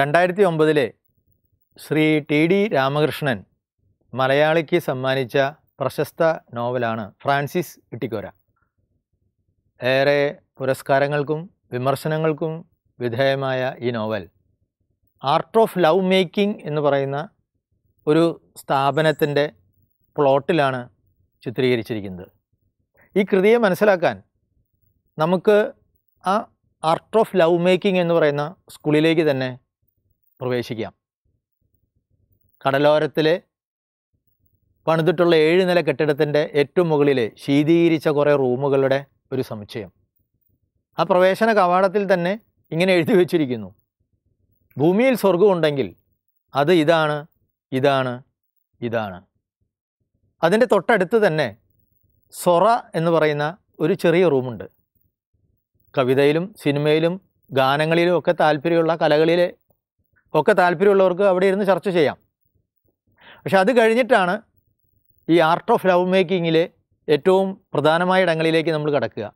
രണ്ടായിരത്തി ഒമ്പതിലെ Shri T D Ramakrishnan മലയാളിക്ക് സമ്മാനിച്ച പ്രശസ്ത നോവലാണ് ഫ്രാൻസിസ് ഇട്ടിക്കോര ഏറെ പുരസ്കാരങ്ങൾക്കും വിമർശനങ്ങൾക്കും വിധേയമായ ഈ novel art of love making എന്ന് പറയുന്ന ഒരു സ്ഥാപനത്തിൻ്റെ പ്ലോട്ടിലാണ് ചിത്രീകരിച്ചിരിക്കുന്നത് ഈ കൃതിയെ മനസ്സിലാക്കാൻ നമുക്ക് ആ ആർട്ട് ഓഫ് ലവ് മേക്കിംഗ് എന്ന് പറയുന്ന സ്കൂളിലേക്ക് തന്നെ പ്രവേശിക്കാം കടലോരത്തിൽ പണിതിട്ടുള്ള ഏഴ് നില കെട്ടിടത്തിൻ്റെ ഏറ്റവും മുകളിൽ ശീതീകരിച്ച കുറേ റൂമുകളുടെ ഒരു സമുച്ചയം ആ പ്രവേശന കവാടത്തിൽ തന്നെ ഇങ്ങനെ എഴുതി വച്ചിരിക്കുന്നു ഭൂമിയിൽ സ്വർഗമുണ്ടെങ്കിൽ അത് ഇതാണ് ഇതാണ് ഇതാണ് അതിൻ്റെ തൊട്ടടുത്ത് തന്നെ സൊറ എന്ന് പറയുന്ന ഒരു ചെറിയ റൂമുണ്ട് കവിതയിലും സിനിമയിലും ഗാനങ്ങളിലും ഒക്കെ താല്പര്യമുള്ള കലകളിലെ ഒക്കെ താല്പര്യമുള്ളവർക്ക് അവിടെ ഇരുന്ന് ചർച്ച ചെയ്യാം പക്ഷെ അത് കഴിഞ്ഞിട്ടാണ് ഈ ആർട്ട് ഓഫ് ലവ് മേക്കിങ്ങിലെ ഏറ്റവും പ്രധാനമായ ഇടങ്ങളിലേക്ക് നമ്മൾ കിടക്കുക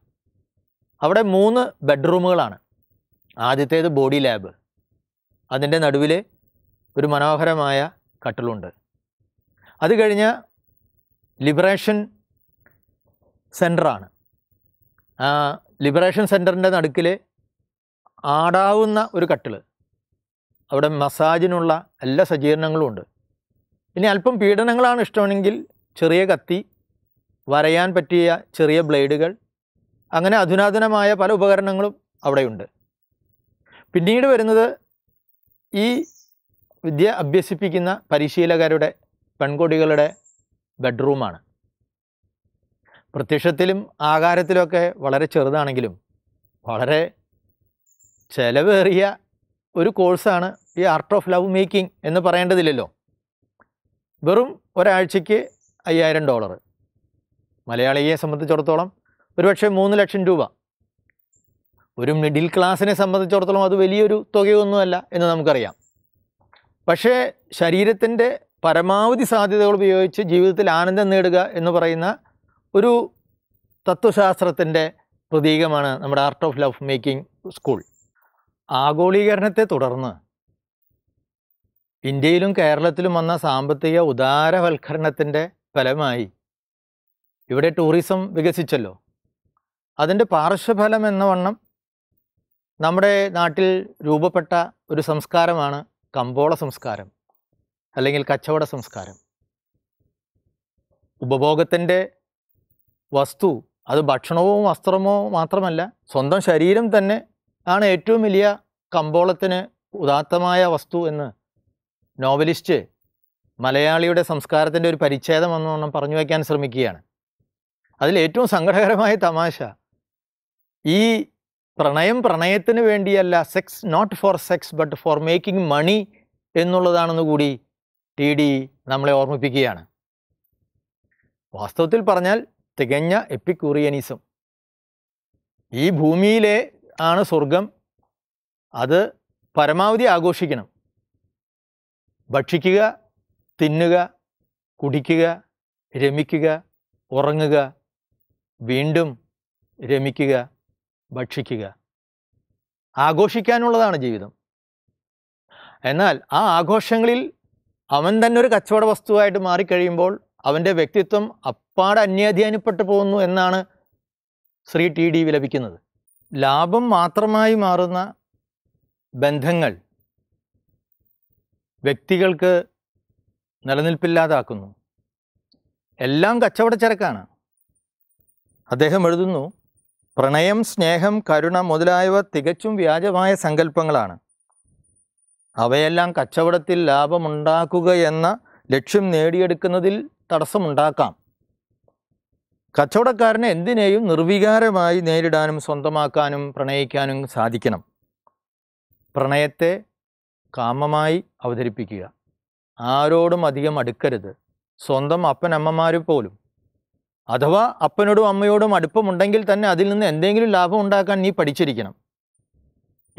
അവിടെ മൂന്ന് ബെഡ്റൂമുകളാണ് ആദ്യത്തേത് ബോഡി ലാബ് അതിൻ്റെ നടുവിൽ ഒരു മനോഹരമായ കട്ടിലുണ്ട് അത് കഴിഞ്ഞ് ലിബറേഷൻ സെൻറ്ററാണ് ലിബറേഷൻ സെൻറ്ററിൻ്റെ നടുക്കിൽ ആടാവുന്ന ഒരു കട്ടിൽ അവിടെ മസാജിനുള്ള എല്ലാ സജ്ജീകരണങ്ങളും ഉണ്ട് ഇനി അല്പം പീഡനങ്ങളാണ് ഇഷ്ടമെങ്കിൽ ചെറിയ കത്തി വരയാൻ പറ്റിയ ചെറിയ ബ്ലേഡുകൾ അങ്ങനെ അധുനാതനമായ പല ഉപകരണങ്ങളും അവിടെയുണ്ട് പിന്നീട് വരുന്നത് ഈ വിദ്യ അഭ്യസിപ്പിക്കുന്ന പരിശീലകരുടെ പെൺകുട്ടികളുടെ ബെഡ്റൂമാണ് പ്രത്യക്ഷത്തിലും ആകാരത്തിലുമൊക്കെ വളരെ ചെറുതാണെങ്കിലും വളരെ ചെലവേറിയ ഒരു കോഴ്സാണ് ഈ ആർട്ട് ഓഫ് ലവ് മേക്കിംഗ് എന്ന് പറയേണ്ടതില്ലല്ലോ വെറും ഒരാഴ്ചയ്ക്ക് അയ്യായിരം ഡോളർ മലയാളിയെ സംബന്ധിച്ചിടത്തോളം ഒരുപക്ഷെ മൂന്ന് ലക്ഷം രൂപ ഒരു മിഡിൽ ക്ലാസ്സിനെ സംബന്ധിച്ചിടത്തോളം അത് വലിയൊരു തുകയൊന്നുമല്ല എന്ന് നമുക്കറിയാം പക്ഷേ ശരീരത്തിൻ്റെ പരമാവധി സാധ്യതകൾ ഉപയോഗിച്ച് ജീവിതത്തിൽ ആനന്ദം നേടുക എന്ന് പറയുന്ന ഒരു തത്വശാസ്ത്രത്തിൻ്റെ പ്രതീകമാണ് നമ്മുടെ art of love making school ആഗോളീകരണത്തെ തുടർന്ന് ഇന്ത്യയിലും കേരളത്തിലും വന്ന സാമ്പത്തിക ഉദാരവൽക്കരണത്തിൻ്റെ ഫലമായി ഇവിടെ ടൂറിസം വികസിച്ചല്ലോ അതിൻ്റെ പാർശ്വഫലം എന്ന വണ്ണം നമ്മുടെ നാട്ടിൽ രൂപപ്പെട്ട ഒരു സംസ്കാരമാണ് കമ്പോള സംസ്കാരം അല്ലെങ്കിൽ കച്ചവട സംസ്കാരം ഉപഭോഗത്തിൻ്റെ വസ്തു അത് ഭക്ഷണമോ വസ്ത്രമോ മാത്രമല്ല സ്വന്തം ശരീരം തന്നെ ആണ് ഏറ്റവും വലിയ കമ്പോളത്തിന് ഉദാത്തമായ വസ്തു എന്ന് നോവലിസ്റ്റ് മലയാളിയുടെ സംസ്കാരത്തിൻ്റെ ഒരു പരിച്ഛേദം എന്ന് പറഞ്ഞാൽ പറഞ്ഞു വയ്ക്കാൻ ശ്രമിക്കുകയാണ് അതിലേറ്റവും സങ്കടകരമായ തമാശ ഈ പ്രണയം പ്രണയത്തിന് വേണ്ടിയല്ല sex not for sex but for making money എന്നുള്ളതാണെന്ന് കൂടി ടി ഡി നമ്മളെ ഓർമ്മിപ്പിക്കുകയാണ് വാസ്തവത്തിൽ പറഞ്ഞാൽ തികഞ്ഞ എപ്പിക്കൂറിയനിസം ഈ ഭൂമിയിലെ ആണ് സ്വർഗം അത് പരമാവധി ആഘോഷിക്കണം ഭക്ഷിക്കുക തിന്നുക കുടിക്കുക രമിക്കുക ഉറങ്ങുക വീണ്ടും രമിക്കുക ഭക്ഷിക്കുക ആഘോഷിക്കാനുള്ളതാണ് ജീവിതം എന്നാൽ ആ ആഘോഷങ്ങളിൽ അവൻ തന്നെ ഒരു കച്ചവട വസ്തുവായിട്ട് മാറിക്കഴിയുമ്പോൾ അവൻ്റെ വ്യക്തിത്വം അപ്പാടെ അന്യാധ്യാനപ്പെട്ടു പോകുന്നു എന്നാണ് ശ്രീ ടി ഡി വിലപിക്കുന്നത് ലാഭം മാത്രമായി മാറുന്ന ബന്ധങ്ങൾ വ്യക്തികൾക്ക് നിലനിൽപ്പില്ലാതാക്കുന്നു എല്ലാം ചരക്കാണ് അദ്ദേഹം എഴുതുന്നു പ്രണയം സ്നേഹം കരുണ മുതലായവ തികച്ചും വ്യാജമായ സങ്കല്പങ്ങളാണ് അവയെല്ലാം കച്ചവടത്തിൽ ലാഭമുണ്ടാക്കുക എന്ന ലക്ഷ്യം നേടിയെടുക്കുന്നതിൽ തടസ്സമുണ്ടാക്കാം കച്ചവടക്കാരനെ എന്തിനേയും നിർവികാരമായി നേരിടാനും സ്വന്തമാക്കാനും പ്രണയിക്കാനും സാധിക്കണം പ്രണയത്തെ കാമമായി അവതരിപ്പിക്കുക ആരോടും അധികം അടുക്കരുത് സ്വന്തം അപ്പനമ്മമാർ പോലും അഥവാ അപ്പനോടും അമ്മയോടും അടുപ്പമുണ്ടെങ്കിൽ തന്നെ അതിൽ നിന്ന് എന്തെങ്കിലും ലാഭം ഉണ്ടാക്കാൻ നീ പഠിച്ചിരിക്കണം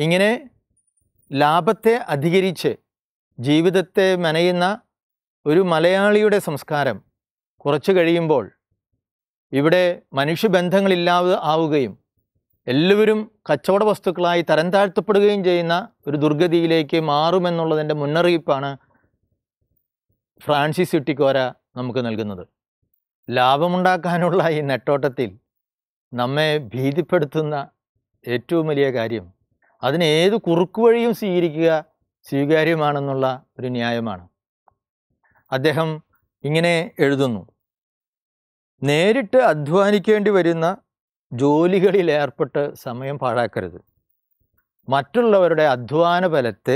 ഇങ്ങനെ ലാഭത്തെ അധികരിച്ച് ജീവിതത്തെ മെനയുന്ന ഒരു മലയാളിയുടെ സംസ്കാരം കുറച്ചു കഴിയുമ്പോൾ ഇവിടെ മനുഷ്യബന്ധങ്ങളില്ലാതെ ആവുകയും എല്ലാവരും കച്ചവട വസ്തുക്കളായി തരം താഴ്ത്തപ്പെടുകയും ചെയ്യുന്ന ഒരു ദുർഗതിയിലേക്ക് മാറുമെന്നുള്ളതിൻ്റെ മുന്നറിയിപ്പാണ് ഫ്രാൻസിസ് ഇട്ടിക്കോര നമുക്ക് നൽകുന്നത് ലാഭമുണ്ടാക്കാനുള്ള ഈ നെട്ടോട്ടത്തിൽ നമ്മെ ഭീതിപ്പെടുത്തുന്ന ഏറ്റവും വലിയ കാര്യം അതിന് ഏത് കുറുക്കുവഴിയും സ്വീകരിക്കുക സ്വീകാര്യമാണെന്നുള്ള ഒരു ന്യായമാണ് അദ്ദേഹം ഇങ്ങനെ എഴുതുന്നു നേരിട്ട് അധ്വാനിക്കേണ്ടി വരുന്ന ജോലികളിൽ ഏർപ്പെട്ട് സമയം പാഴാക്കരുത് മറ്റുള്ളവരുടെ അധ്വാന ബലത്തെ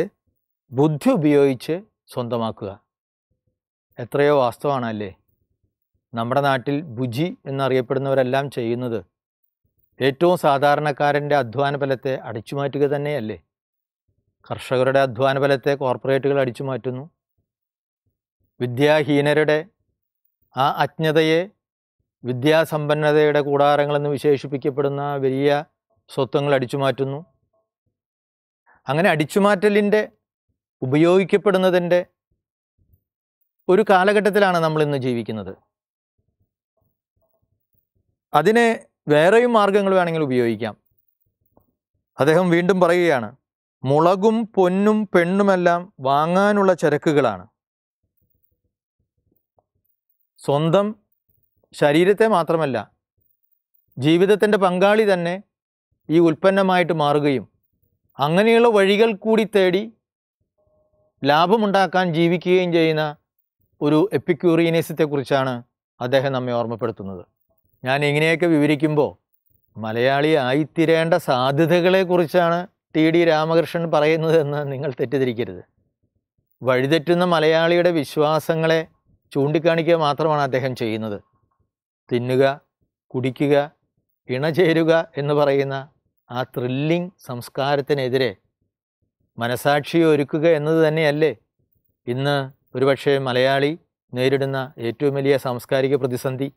ബുദ്ധി ഉപയോഗിച്ച് സ്വന്തമാക്കുക എത്രയോ വാസ്തവമാണല്ലേ നമ്മുടെ നാട്ടിൽ ബുജി എന്നറിയപ്പെടുന്നവരെല്ലാം ചെയ്യുന്നത് ഏറ്റവും സാധാരണക്കാരൻ്റെ അധ്വാന ബലത്തെ അടിച്ചു മാറ്റുക തന്നെയല്ലേ കർഷകരുടെ അധ്വാന ബലത്തെ കോർപ്പറേറ്റുകൾ അടിച്ചു മാറ്റുന്നു വിദ്യാഹീനരുടെ ആ അജ്ഞതയെ വിദ്യാസമ്പന്നതയുടെ കൂടാരങ്ങളെന്ന് വിശേഷിപ്പിക്കപ്പെടുന്ന വലിയ സ്വത്വങ്ങൾ അടിച്ചുമാറ്റുന്നു അങ്ങനെ അടിച്ചുമാറ്റലിൻ്റെ ഉപയോഗിക്കപ്പെടുന്നതിൻ്റെ ഒരു കാലഘട്ടത്തിലാണ് നമ്മൾ ഇന്ന് ജീവിക്കുന്നത് അതിനെ വേറെയും മാർഗങ്ങൾ വേണമെങ്കിൽ ഉപയോഗിക്കാം അദ്ദേഹം വീണ്ടും പറയുകയാണ് മുളകും പൊന്നും പെണ്ണുമെല്ലാം വാങ്ങാനുള്ള ചരക്കുകളാണ് സ്വന്തം ശരീരത്തെ മാത്രമല്ല ജീവിതത്തിൻ്റെ പങ്കാളി തന്നെ ഈ ഉൽപ്പന്നമായിട്ട് മാറുകയും അങ്ങനെയുള്ള വഴികൾ കൂടി തേടി ലാഭമുണ്ടാക്കാൻ ജീവിക്കുകയും ചെയ്യുന്ന ഒരു എപ്പിക്യൂറിയനിസത്തെക്കുറിച്ചാണ് അദ്ദേഹം നമ്മെ ഓർമ്മപ്പെടുത്തുന്നത് ഞാൻ ഇങ്ങനെയൊക്കെ വിവരിക്കുമ്പോൾ മലയാളി ആയിത്തീരേണ്ട സാധ്യതകളെക്കുറിച്ചാണ് ടി ഡി രാമകൃഷ്ണൻ പറയുന്നതെന്ന് നിങ്ങൾ തെറ്റിദ്ധരിക്കരുത് വഴിതെറ്റുന്ന മലയാളിയുടെ വിശ്വാസങ്ങളെ ചൂണ്ടിക്കാണിക്കുക മാത്രമാണ് അദ്ദേഹം ചെയ്യുന്നത് തിന്നുക കുടിക്കുക ഇണചേരുക എന്ന് പറയുന്ന ആ ത്രില്ലിംഗ് സംസ്കാരത്തിനെതിരെ മനസാക്ഷിയെ ഒരുക്കുക എന്നത് തന്നെയല്ലേ ഇന്ന് ഒരുപക്ഷെ മലയാളി നേരിടുന്ന ഏറ്റവും വലിയ സാംസ്കാരിക പ്രതിസന്ധി